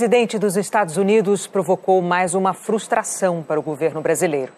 O presidente dos Estados Unidos provocou mais uma frustração para o governo brasileiro.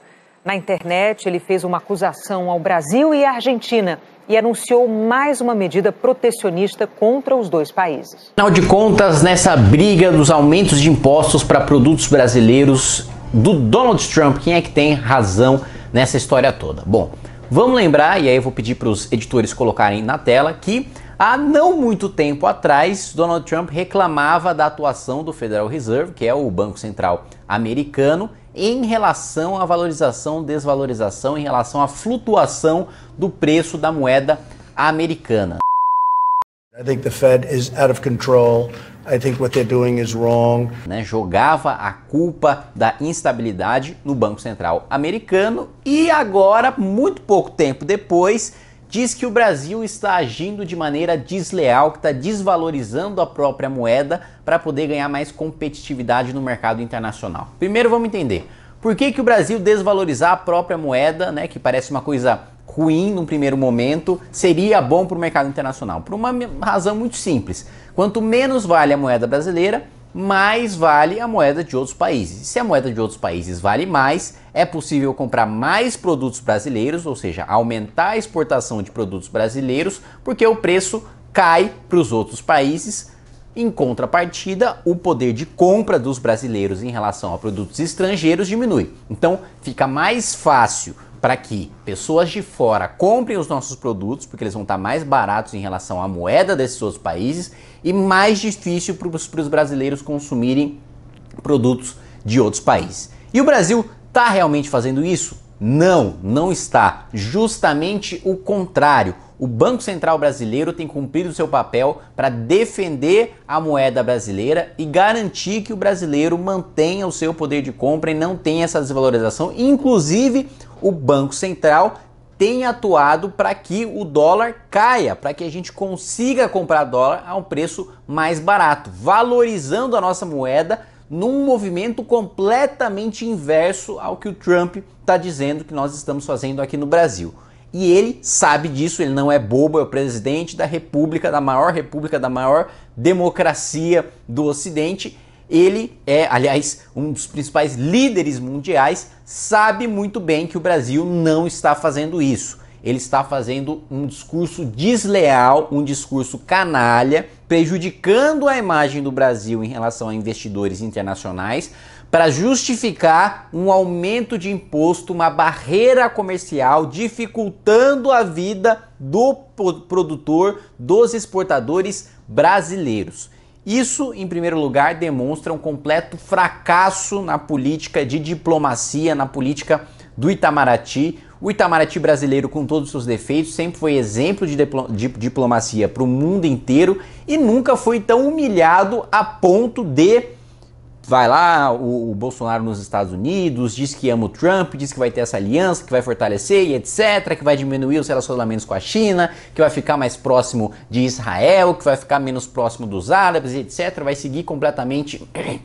Na internet, ele fez uma acusação ao Brasil e à Argentina e anunciou mais uma medida protecionista contra os dois países. Afinal de contas, nessa briga dos aumentos de impostos para produtos brasileiros do Donald Trump, quem é que tem razão nessa história toda? Bom, vamos lembrar, e aí eu vou pedir para os editores colocarem na tela, que Há não muito tempo atrás, Donald Trump reclamava da atuação do Federal Reserve, que é o Banco Central americano, em relação à valorização, desvalorização, em relação à flutuação do preço da moeda americana. I think the Fed is out of control. I think what they're doing is wrong. Né, jogava a culpa da instabilidade no Banco Central americano e agora, muito pouco tempo depois, diz que o Brasil está agindo de maneira desleal, que está desvalorizando a própria moeda para poder ganhar mais competitividade no mercado internacional. Primeiro vamos entender por que, que o Brasil desvalorizar a própria moeda, né, que parece uma coisa ruim num primeiro momento, seria bom para o mercado internacional? Por uma razão muito simples. Quanto menos vale a moeda brasileira, mais vale a moeda de outros países. Se a moeda de outros países vale mais, é possível comprar mais produtos brasileiros, ou seja, aumentar a exportação de produtos brasileiros, porque o preço cai para os outros países. Em contrapartida, o poder de compra dos brasileiros em relação a produtos estrangeiros diminui. Então, fica mais fácil para que pessoas de fora comprem os nossos produtos, porque eles vão estar mais baratos em relação à moeda desses outros países e mais difícil para os brasileiros consumirem produtos de outros países. E o Brasil está realmente fazendo isso? Não, não está. Justamente o contrário. O Banco Central Brasileiro tem cumprido seu papel para defender a moeda brasileira e garantir que o brasileiro mantenha o seu poder de compra e não tenha essa desvalorização, inclusive o Banco Central tem atuado para que o dólar caia, para que a gente consiga comprar dólar a um preço mais barato, valorizando a nossa moeda num movimento completamente inverso ao que o Trump está dizendo que nós estamos fazendo aqui no Brasil. E ele sabe disso, ele não é bobo, é o presidente da república, da maior república, da maior democracia do Ocidente, ele é, aliás, um dos principais líderes mundiais, sabe muito bem que o Brasil não está fazendo isso. Ele está fazendo um discurso desleal, um discurso canalha, prejudicando a imagem do Brasil em relação a investidores internacionais, para justificar um aumento de imposto, uma barreira comercial, dificultando a vida do produtor, dos exportadores brasileiros. Isso, em primeiro lugar, demonstra um completo fracasso na política de diplomacia, na política do Itamaraty. O Itamaraty brasileiro, com todos os seus defeitos, sempre foi exemplo de, de diplomacia para o mundo inteiro e nunca foi tão humilhado a ponto de vai lá o, o, Bolsonaro nos Estados Unidos, diz que ama o Trump, diz que vai ter essa aliança, que vai fortalecer e etc, que vai diminuir os relacionamentos com a China, que vai ficar mais próximo de Israel, que vai ficar menos próximo dos árabes, etc, vai seguir completamente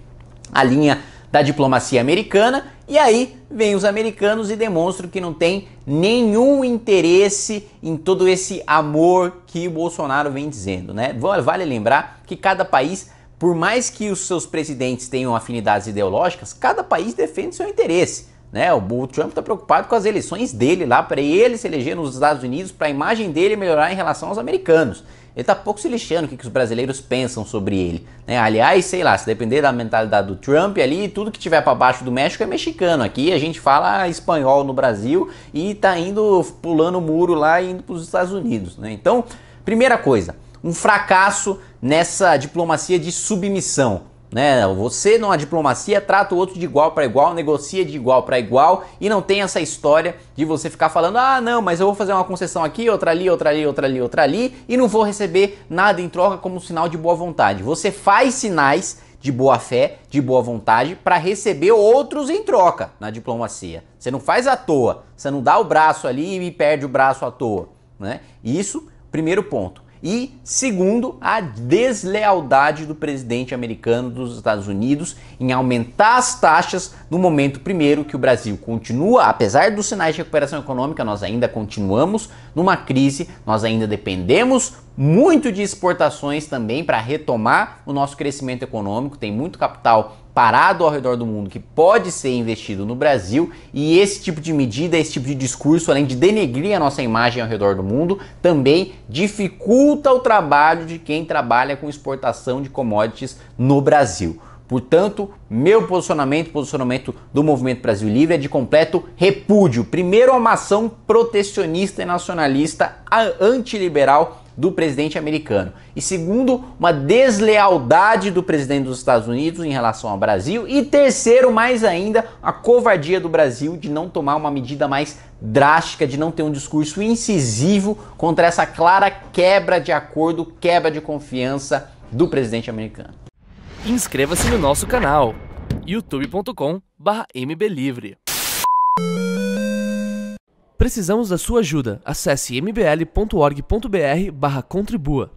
a linha da diplomacia americana, e aí vem os americanos e demonstram que não tem nenhum interesse em todo esse amor que o Bolsonaro vem dizendo, né? Vale lembrar que cada país por mais que os seus presidentes tenham afinidades ideológicas, cada país defende seu interesse. Né? O Trump está preocupado com as eleições dele lá, para ele se eleger nos Estados Unidos, para a imagem dele melhorar em relação aos americanos. Ele está pouco se lixando o que, que, os brasileiros pensam sobre ele. Né? Aliás, sei lá, se depender da mentalidade do Trump ali, tudo que tiver para baixo do México é mexicano. Aqui a gente fala espanhol no Brasil e está indo pulando o muro lá e indo para os Estados Unidos. Né? Então, primeira coisa, um fracasso nessa diplomacia de submissão. Né? Você numa diplomacia trata o outro de igual para igual, negocia de igual para igual e não tem essa história de você ficar falando: "Ah, não, mas eu vou fazer uma concessão aqui, outra ali, outra ali, outra ali, outra ali e não vou receber nada em troca como sinal de boa vontade". Você faz sinais de boa fé, de boa vontade para receber outros em troca na diplomacia. Você não faz à toa, você não dá o braço ali e perde o braço à toa, né? Isso, primeiro ponto. E segundo, a deslealdade do presidente americano dos Estados Unidos em aumentar as taxas no momento primeiro que o Brasil continua, apesar dos sinais de recuperação econômica, nós ainda continuamos numa crise, nós ainda dependemos muito de exportações também para retomar o nosso crescimento econômico, tem muito capital parado ao redor do mundo que pode ser investido no Brasil e esse tipo de medida, esse tipo de discurso, além de denegrir a nossa imagem ao redor do mundo, também dificulta o trabalho de quem trabalha com exportação de commodities no Brasil. Portanto, meu posicionamento, posicionamento do Movimento Brasil Livre é de completo repúdio. Primeiro, a uma ação protecionista e nacionalista antiliberal do presidente americano. E segundo, uma deslealdade do presidente dos Estados Unidos em relação ao Brasil. E terceiro, mais ainda, a covardia do Brasil de não tomar uma medida mais drástica, de não ter um discurso incisivo contra essa clara quebra de acordo, quebra de confiança do presidente americano. Inscreva-se no nosso canal youtube.com/mblivre. Precisamos da sua ajuda. Acesse mbl.org.br/contribua.